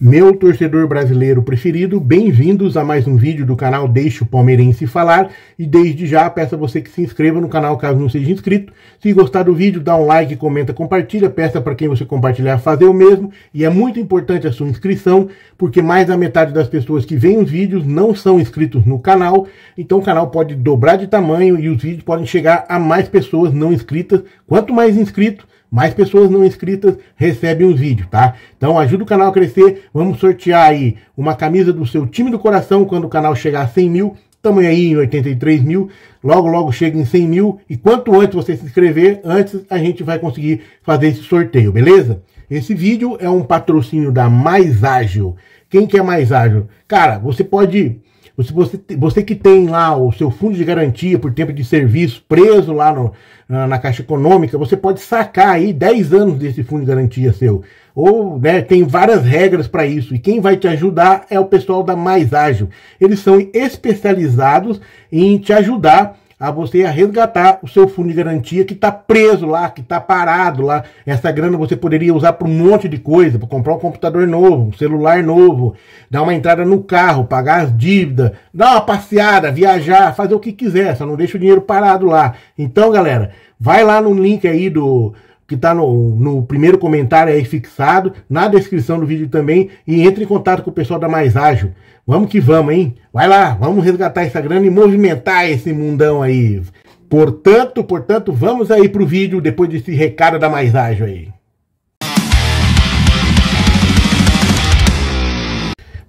Meu torcedor brasileiro preferido, bem-vindos a mais um vídeo do canal Deixe o Palmeirense Falar e desde já peço a você que se inscreva no canal caso não seja inscrito. Se gostar do vídeo, dá um like, comenta, compartilha, peça para quem você compartilhar fazer o mesmo e é muito importante a sua inscrição porque mais da metade das pessoas que veem os vídeos não são inscritos no canal, então o canal pode dobrar de tamanho e os vídeos podem chegar a mais pessoas não inscritas. Quanto mais inscritos, mais pessoas não inscritas recebem os vídeos, tá? Então ajuda o canal a crescer. Vamos sortear aí uma camisa do seu time do coração quando o canal chegar a 100 mil. Estamos aí em 83 mil. Logo, logo chega em 100 mil. E quanto antes você se inscrever, antes a gente vai conseguir fazer esse sorteio, beleza? Esse vídeo é um patrocínio da Mais Ágil. Quem que é Mais Ágil? Cara, você pode você, você, você que tem lá o seu fundo de garantia por tempo de serviço preso lá no, na, na, Caixa Econômica, você pode sacar aí 10 anos desse fundo de garantia seu. Ou né, tem várias regras para isso. E quem vai te ajudar é o pessoal da Mais Ágil. Eles são especializados em te ajudar a ah, você a resgatar o seu fundo de garantia que está preso lá, que está parado lá. Essa grana você poderia usar para um monte de coisa, para comprar um computador novo, um celular novo, dar uma entrada no carro, pagar as dívidas, dar uma passeada, viajar, fazer o que quiser, só não deixa o dinheiro parado lá. Então, galera, vai lá no link aí do que está no, no, primeiro comentário aí fixado, na descrição do vídeo também, e entre em contato com o pessoal da Mais Ágil. Vamos que vamos, hein? Vai lá, vamos resgatar essa grana e movimentar esse mundão aí. Portanto, portanto, vamos aí para o vídeo depois desse recado da Mais Ágil aí.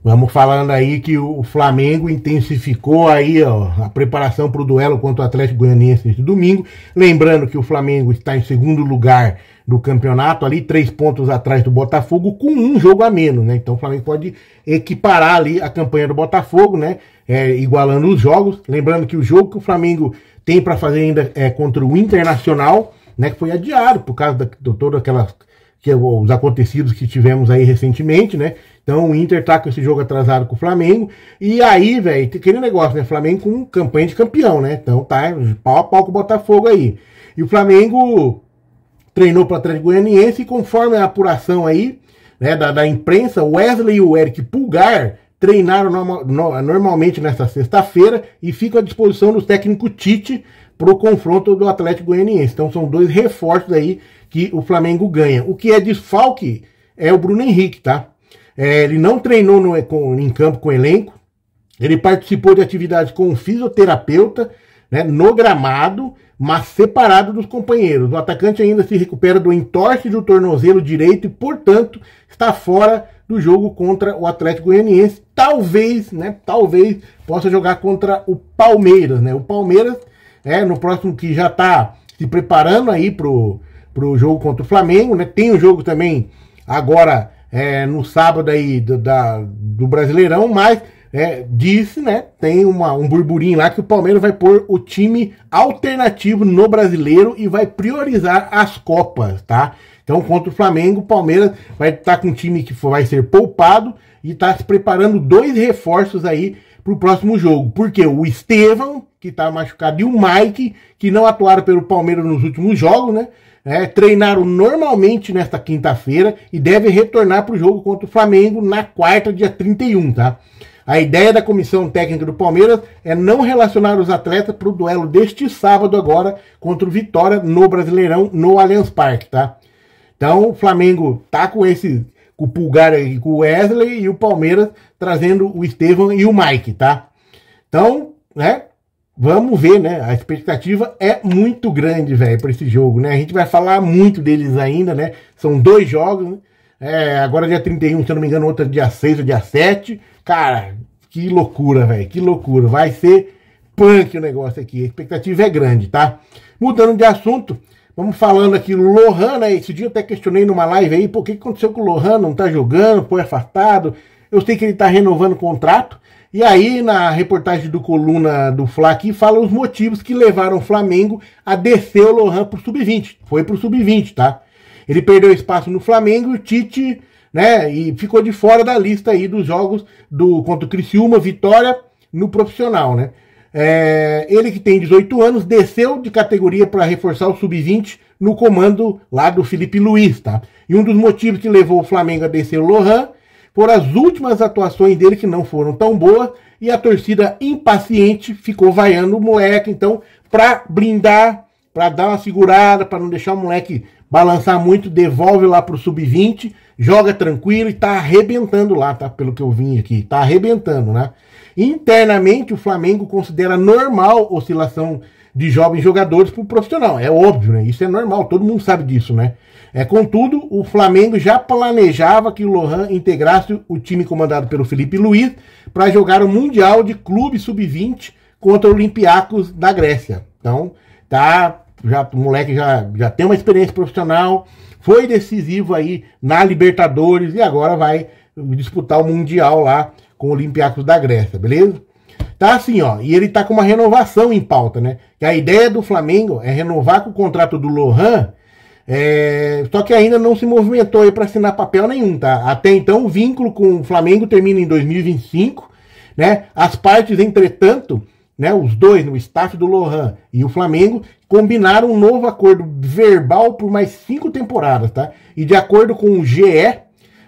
Vamos falando aí que o Flamengo intensificou aí ó, a preparação para o duelo contra o Atlético Goianiense neste domingo. Lembrando que o Flamengo está em segundo lugar do campeonato, ali três pontos atrás do Botafogo, com um jogo a menos, né? Então o Flamengo pode equiparar ali a campanha do Botafogo, né? É, igualando os jogos. Lembrando que o jogo que o Flamengo tem para fazer ainda é contra o Internacional, né? Que foi adiado por causa de toda aquela que é os acontecidos que tivemos aí recentemente, né? Então o Inter tá com esse jogo atrasado com o Flamengo. E aí, velho, tem aquele negócio, né? Flamengo com campanha de campeão, né? Então tá pau a pau com o Botafogo aí. E o Flamengo treinou para Atlético Goianiense e conforme a apuração aí, né, da, da imprensa, Wesley e o Eric Pulgar treinaram no, normalmente nesta sexta-feira e ficam à disposição do técnico Tite para o confronto do Atlético Goianiense. Então são dois reforços aí que o Flamengo ganha. O que é desfalque é o Bruno Henrique, tá? É, ele não treinou no, com, em campo com o elenco, ele participou de atividades com o fisioterapeuta, né, no gramado, mas separado dos companheiros. O atacante ainda se recupera do entorse do tornozelo direito e, portanto, está fora do jogo contra o Atlético Goianiense. Talvez, né, talvez possa jogar contra o Palmeiras, né? O Palmeiras né? No próximo que já está se preparando aí pro, pro jogo contra o Flamengo, né? Tem o um jogo também agora é, no sábado aí do, da, do Brasileirão, mas é, disse, né? Tem uma, um burburinho lá que o Palmeiras vai pôr o time alternativo no brasileiro e vai priorizar as Copas, tá? Então, contra o Flamengo, o Palmeiras vai estar tá com um time que vai ser poupado e está se preparando dois reforços aí para o próximo jogo. Porque o Estevão que está machucado, e o Mike, que não atuaram pelo Palmeiras nos últimos jogos, né? É, treinaram normalmente nesta quinta-feira e devem retornar para o jogo contra o Flamengo na quarta, dia 31, tá? A ideia da comissão técnica do Palmeiras é não relacionar os atletas para o duelo deste sábado agora contra o Vitória no Brasileirão, no Allianz Parque, tá? Então o Flamengo tá com esse com o Pulgar e com o Wesley e o Palmeiras trazendo o Estevam e o Mike, tá? Então, né? Vamos ver, né? A expectativa é muito grande, velho, para esse jogo, né? A gente vai falar muito deles ainda, né? São dois jogos, né? É, agora dia 31, se eu não me engano, outro é dia 6 ou dia 7. Cara, que loucura, velho, que loucura. Vai ser punk o negócio aqui. A expectativa é grande, tá? Mudando de assunto, vamos falando aqui, Lohan, né? Esse dia eu até questionei numa live aí, por que aconteceu com o Lohan? Não tá jogando, foi afastado. Eu sei que ele tá renovando o contrato, e aí, na reportagem do Coluna do Fla aqui, fala os motivos que levaram o Flamengo a descer o Lohan pro Sub-20. Foi pro Sub-20, tá? Ele perdeu espaço no Flamengo e o Tite, né, e ficou de fora da lista aí dos jogos do contra o Criciúma, Vitória, no profissional, né? É, ele que tem 18 anos desceu de categoria para reforçar o sub-20 no comando lá do Felipe Luiz, tá? E um dos motivos que levou o Flamengo a descer o Lohan por as últimas atuações dele que não foram tão boas e a torcida impaciente ficou vaiando o moleque. Então, para blindar, para dar uma segurada, para não deixar o moleque balançar muito, devolve lá pro sub-20, joga tranquilo e tá arrebentando lá, tá? Pelo que eu vim aqui, tá arrebentando, né? Internamente, o Flamengo considera normal oscilação de jovens jogadores para o profissional. É óbvio, né? Isso é normal, todo mundo sabe disso, né? É, contudo, o Flamengo já planejava que o Lohan integrasse o time comandado pelo Felipe Luiz para jogar o Mundial de Clube Sub-20 contra o Olympiacos da Grécia. Então, tá, já, o moleque já, já tem uma experiência profissional, foi decisivo aí na Libertadores e agora vai disputar o Mundial lá com o Olympiacos da Grécia, beleza? Tá assim, ó, e ele tá com uma renovação em pauta, né? Que a ideia do Flamengo é renovar com o contrato do Lohan, é... só que ainda não se movimentou aí para assinar papel nenhum, tá? Até então o vínculo com o Flamengo termina em 2025, né? As partes, entretanto, né, os dois, o staff do Lohan e o Flamengo, combinaram um novo acordo verbal por mais cinco temporadas, tá? E de acordo com o GE,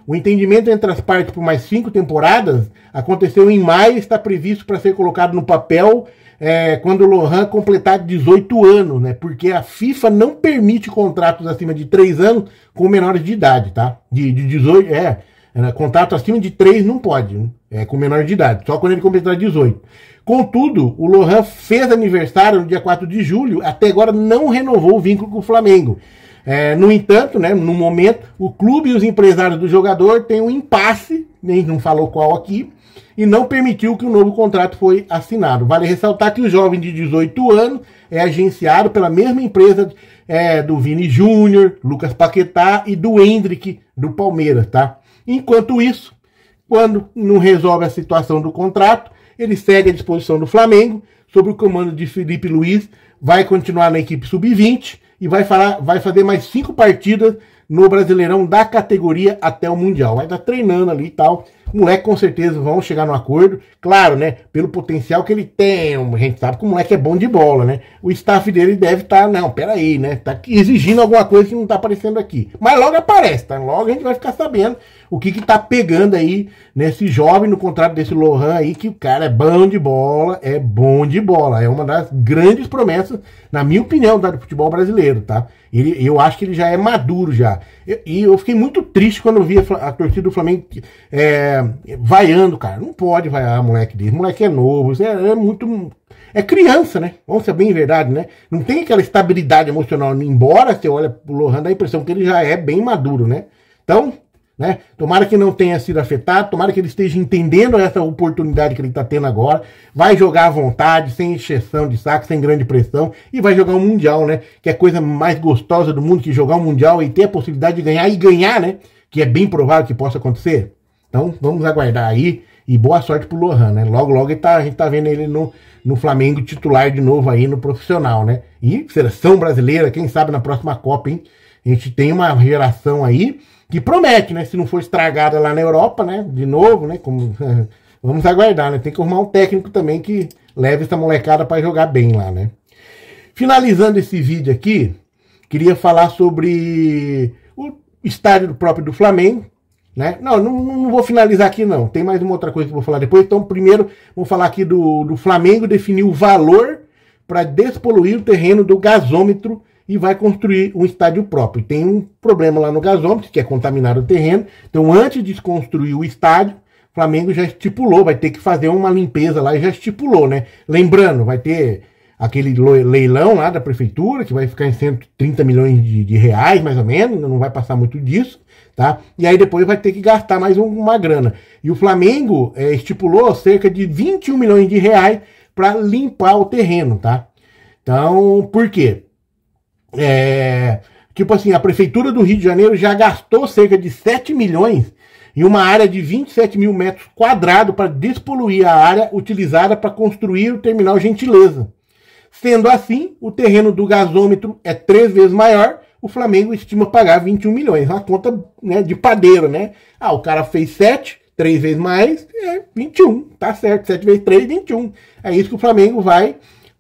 o entendimento entre as partes por mais cinco temporadas aconteceu em maio e está previsto para ser colocado no papel é, quando o Lohan completar 18 anos, né? Porque a FIFA não permite contratos acima de 3 anos com menores de idade, tá? De, de 18, é. Né, contrato acima de 3 não pode, né? é, com menor de idade, só quando ele completar 18. Contudo, o Lohan fez aniversário no dia 4 de julho, até agora não renovou o vínculo com o Flamengo. É, no entanto, né, no momento, o clube e os empresários do jogador têm um impasse, nem não falou qual aqui, e não permitiu que o um novo contrato foi assinado. Vale ressaltar que o jovem de 18 anos é agenciado pela mesma empresa é, do Vini Júnior, Lucas Paquetá e do Hendrick do Palmeiras, tá? Enquanto isso, quando não resolve a situação do contrato, ele segue à disposição do Flamengo, sob o comando de Felipe Luiz, vai continuar na equipe sub-20 e vai, falar, vai fazer mais cinco partidas no Brasileirão da categoria até o Mundial. Vai estar tá treinando ali e tal. O moleque com certeza vão chegar no acordo. Claro, né? Pelo potencial que ele tem. A gente sabe que o moleque é bom de bola, né? O staff dele deve estar, tá, não, peraí, né? Tá exigindo alguma coisa que não tá aparecendo aqui. Mas logo aparece, tá? Logo a gente vai ficar sabendo o que que tá pegando aí nesse jovem no contrato desse Lohan aí, que o cara é bom de bola, é bom de bola. É uma das grandes promessas, na minha opinião, do futebol brasileiro, tá? Ele, eu acho que ele já é maduro já. E eu, fiquei muito triste quando vi a, a torcida do Flamengo. É, é, vaiando, cara. Não pode vaiar moleque desse. Moleque é novo, é, é muito. É criança, né? Vamos ser bem verdade, né? Não tem aquela estabilidade emocional. Embora você olha pro Lohan, dá a impressão que ele já é bem maduro, né? Então, né? Tomara que não tenha sido afetado, tomara que ele esteja entendendo essa oportunidade que ele está tendo agora. Vai jogar à vontade, sem exceção de saco, sem grande pressão, e vai jogar um Mundial, né? Que é a coisa mais gostosa do mundo que jogar um Mundial e ter a possibilidade de ganhar e ganhar, né? Que é bem provável que possa acontecer. Então vamos aguardar aí e boa sorte pro Lohan, né? Logo, logo tá, a gente tá vendo ele no, no Flamengo titular de novo aí no profissional, né? E seleção brasileira, quem sabe na próxima Copa, hein? A gente tem uma geração aí que promete, né? Se não for estragada lá na Europa, né? De novo, né? Como, vamos aguardar, né? Tem que arrumar um técnico também que leve essa molecada para jogar bem lá, né? Finalizando esse vídeo aqui, queria falar sobre o estádio próprio do Flamengo, né? Não, não, não, vou finalizar aqui, não. Tem mais uma outra coisa que eu vou falar depois. Então, primeiro, vou falar aqui do, do Flamengo definir o valor para despoluir o terreno do gasômetro e vai construir um estádio próprio. Tem um problema lá no gasômetro, que é contaminar o terreno. Então, antes de construir o estádio, o Flamengo já estipulou, vai ter que fazer uma limpeza lá e já estipulou, né? Lembrando, vai ter aquele leilão lá da prefeitura, que vai ficar em 130 milhões de, de, reais, mais ou menos, não vai passar muito disso, tá? E aí depois vai ter que gastar mais uma grana. E o Flamengo é, estipulou cerca de 21 milhões de reais para limpar o terreno, tá? Então, por quê? É, tipo assim, a prefeitura do Rio de Janeiro já gastou cerca de 7 milhões em uma área de 27 mil metros quadrados para despoluir a área utilizada para construir o terminal Gentileza. Sendo assim, o terreno do gasômetro é três vezes maior. O Flamengo estima pagar 21 milhões. Uma conta né, de padeiro, né? Ah, o cara fez 7, 3 vezes mais, é 21. Tá certo. 7 vezes 3, 21. É isso que o Flamengo vai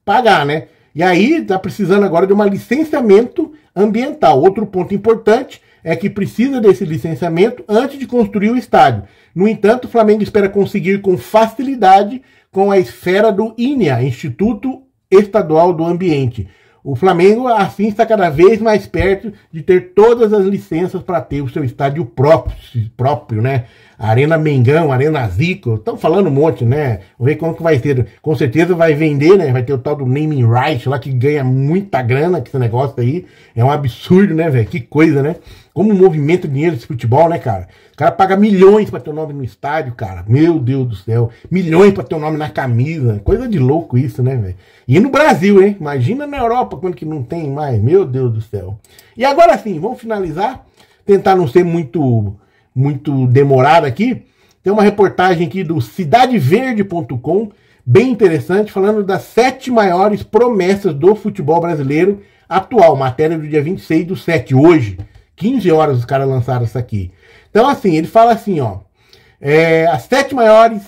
pagar, né? E aí está precisando agora de um licenciamento ambiental. Outro ponto importante é que precisa desse licenciamento antes de construir o estádio. No entanto, o Flamengo espera conseguir com facilidade com a esfera do INEA, Instituto estadual do ambiente. O Flamengo, assim, está cada vez mais perto de ter todas as licenças para ter o seu estádio próprio, próprio né? Arena Mengão, Arena Zico, estão falando um monte, né? Vamos ver como que vai ser. Com certeza vai vender, né? Vai ter o tal do naming right lá que ganha muita grana que esse negócio aí. É um absurdo, né, velho? Que coisa, né? Como movimento dinheiro esse futebol, né, cara? O cara paga milhões para ter o nome no estádio, cara. Meu Deus do céu. Milhões para ter o nome na camisa. Coisa de louco isso, né, velho? E no Brasil, hein? Imagina na Europa quando que não tem mais. Meu Deus do céu. E agora sim, vamos finalizar. Tentar não ser muito muito demorada aqui, tem uma reportagem aqui do cidadeverde.com, bem interessante, falando das sete maiores promessas do futebol brasileiro atual. Matéria do dia 26 do 7, hoje. 15 horas os caras lançaram isso aqui. Então, assim, ele fala assim, ó. É, as sete maiores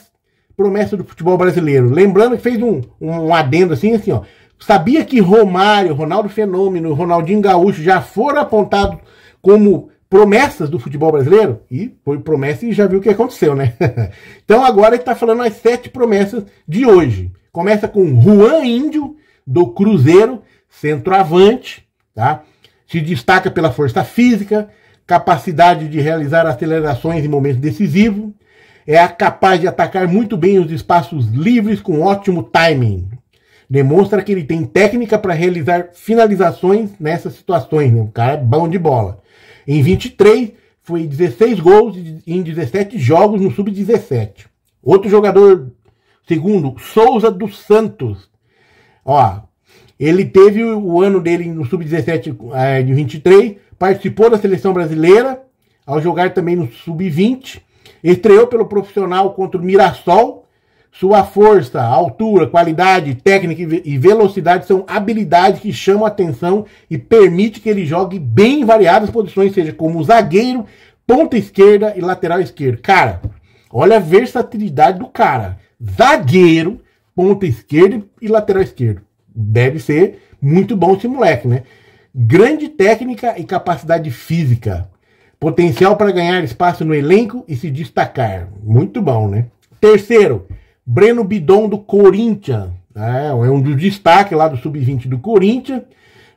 promessas do futebol brasileiro. Lembrando que fez um, um adendo assim, assim, ó. Sabia que Romário, Ronaldo Fenômeno, Ronaldinho Gaúcho já foram apontados como promessas do futebol brasileiro, e foi promessa e já viu o que aconteceu, né? então agora ele está falando as sete promessas de hoje. Começa com Juan Índio, do Cruzeiro, centroavante, tá? Se destaca pela força física, capacidade de realizar acelerações em momentos decisivos, é capaz de atacar muito bem os espaços livres com ótimo timing. Demonstra que ele tem técnica para realizar finalizações nessas situações. Né? O cara é bom de bola. Em 23, foi 16 gols em 17 jogos no sub-17. Outro jogador, segundo, Souza dos Santos. Ó, ele teve o ano dele no sub-17 é, eh, de 23, participou da seleção brasileira, ao jogar também no sub-20, estreou pelo profissional contra o Mirassol sua força, altura, qualidade, técnica e velocidade são habilidades que chamam a atenção e permite que ele jogue bem em variadas posições, seja como zagueiro, ponta esquerda e lateral esquerdo. Cara, olha a versatilidade do cara. Zagueiro, ponta esquerda e lateral esquerdo. Deve ser muito bom esse moleque, né? Grande técnica e capacidade física. Potencial para ganhar espaço no elenco e se destacar. Muito bom, né? Terceiro, Breno Bidon do Corinthians, né? é um dos destaques lá do sub-20 do Corinthians,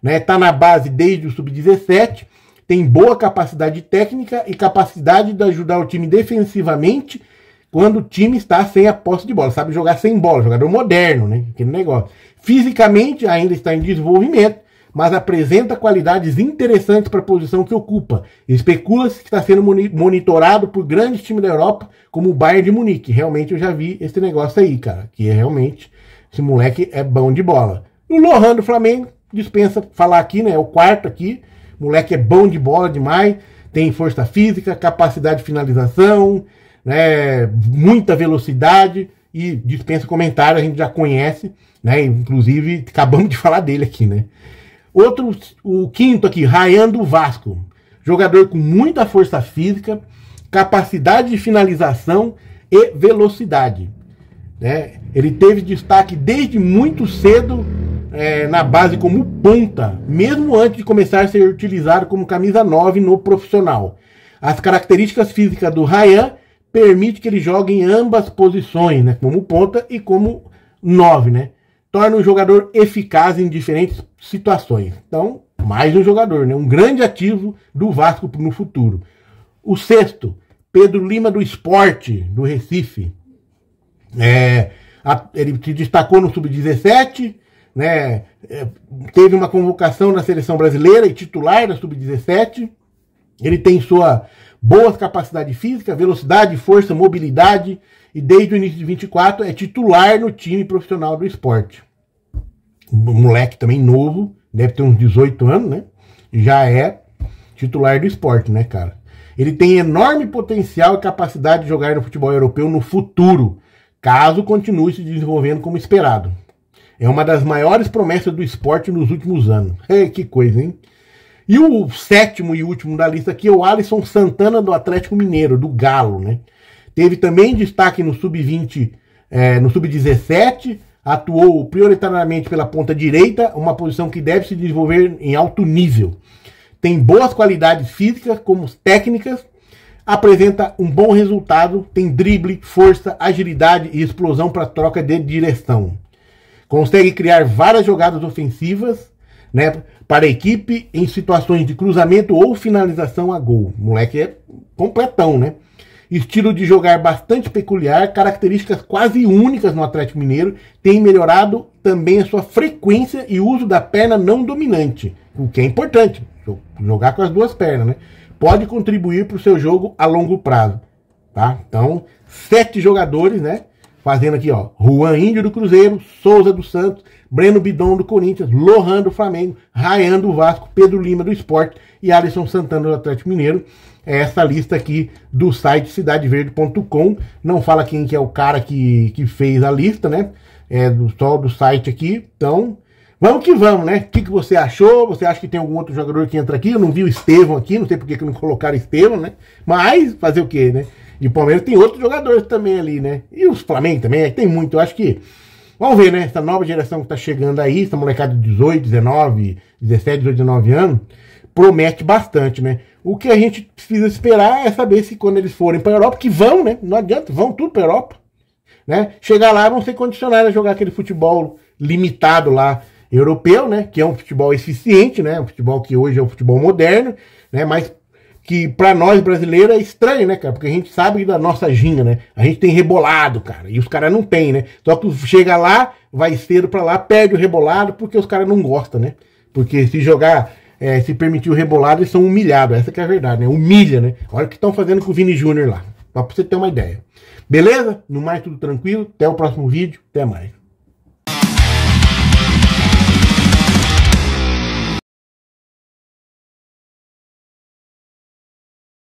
né? Tá na base desde o sub-17, tem boa capacidade técnica e capacidade de ajudar o time defensivamente quando o time está sem a posse de bola, sabe jogar sem bola, jogador moderno, né? Aquele negócio. Fisicamente ainda está em desenvolvimento, mas apresenta qualidades interessantes para a posição que ocupa. Especula-se que está sendo monitorado por grandes times da Europa, como o Bayern de Munique. Realmente eu já vi esse negócio aí, cara, que é realmente esse moleque é bom de bola. O Lohan do Flamengo dispensa falar aqui, né? É o quarto aqui. O moleque é bom de bola demais, tem força física, capacidade de finalização, né? Muita velocidade e dispensa comentário, a gente já conhece, né? Inclusive, acabamos de falar dele aqui, né? Outro, o quinto aqui, Rayan do Vasco. Jogador com muita força física, capacidade de finalização e velocidade. Né? Ele teve destaque desde muito cedo é, na base como ponta, mesmo antes de começar a ser utilizado como camisa 9 no profissional. As características físicas do Rayan permitem que ele jogue em ambas posições, né? como ponta e como 9. Né? torna o jogador eficaz em diferentes situações. Então, mais um jogador, né? um grande ativo do Vasco no futuro. O sexto, Pedro Lima do Esporte, do Recife. É, a, ele se destacou no Sub-17, né? É, teve uma convocação na seleção brasileira e titular da Sub-17. Ele tem sua boa capacidade física, velocidade, força, mobilidade, e desde o início de 24 é titular no time profissional do esporte. Um moleque também novo, deve ter uns 18 anos, né? Já é titular do esporte, né, cara? Ele tem enorme potencial e capacidade de jogar no futebol europeu no futuro, caso continue se desenvolvendo como esperado. É uma das maiores promessas do esporte nos últimos anos. É, que coisa, hein? E o sétimo e último da lista aqui é o Alisson Santana do Atlético Mineiro, do Galo, né? Teve também destaque no sub-20, é, no sub-17, atuou prioritariamente pela ponta direita, uma posição que deve se desenvolver em alto nível. Tem boas qualidades físicas como técnicas, apresenta um bom resultado, tem drible, força, agilidade e explosão para troca de direção. Consegue criar várias jogadas ofensivas né, para a equipe em situações de cruzamento ou finalização a gol. O moleque é completão, né? Estilo de jogar bastante peculiar, características quase únicas no Atlético Mineiro, tem melhorado também a sua frequência e uso da perna não dominante, o que é importante, jogar com as duas pernas, né? Pode contribuir para o seu jogo a longo prazo, tá? Então, sete jogadores, né? Fazendo aqui, ó, Juan Índio do Cruzeiro, Souza do Santos, Breno Bidon do Corinthians, Lohan do Flamengo, Rayan do Vasco, Pedro Lima do Esporte e Alisson Santana do Atlético Mineiro é essa lista aqui do site cidadeverde.com. Não fala quem que é o cara que, que fez a lista, né? É do, só do site aqui. Então, vamos que vamos, né? O que, que você achou? Você acha que tem algum outro jogador que entra aqui? Eu não vi o Estevam aqui, não sei porque que não colocaram Estevão, Estevam, né? Mas fazer o quê, né? E o Palmeiras tem outros jogadores também ali, né? E os Flamengo também, é tem muito. Eu acho que. Vamos ver, né? Essa nova geração que tá chegando aí, essa molecada de 18, 19, 17, 18, 19 anos, promete bastante, né? O que a gente precisa esperar é saber se quando eles forem para a Europa, que vão, né? Não adianta, vão tudo para a Europa, né? Chegar lá vão ser condicionados a jogar aquele futebol limitado lá europeu, né? Que é um futebol eficiente, né? Um futebol que hoje é um futebol moderno, né? Mas que para nós brasileiros é estranho, né, cara? Porque a gente sabe da nossa ginga, né? A gente tem rebolado, cara, e os caras não tem, né? Só que chega lá, vai cedo para lá, perde o rebolado porque os caras não gostam, né? Porque se jogar é, se permitir o rebolado, eles são humilhados. Essa que é a verdade, né? Humilha, né? Olha o que estão fazendo com o Vini Júnior lá. Só pra você ter uma ideia. Beleza? No mais, tudo tranquilo. Até o próximo vídeo. Até mais.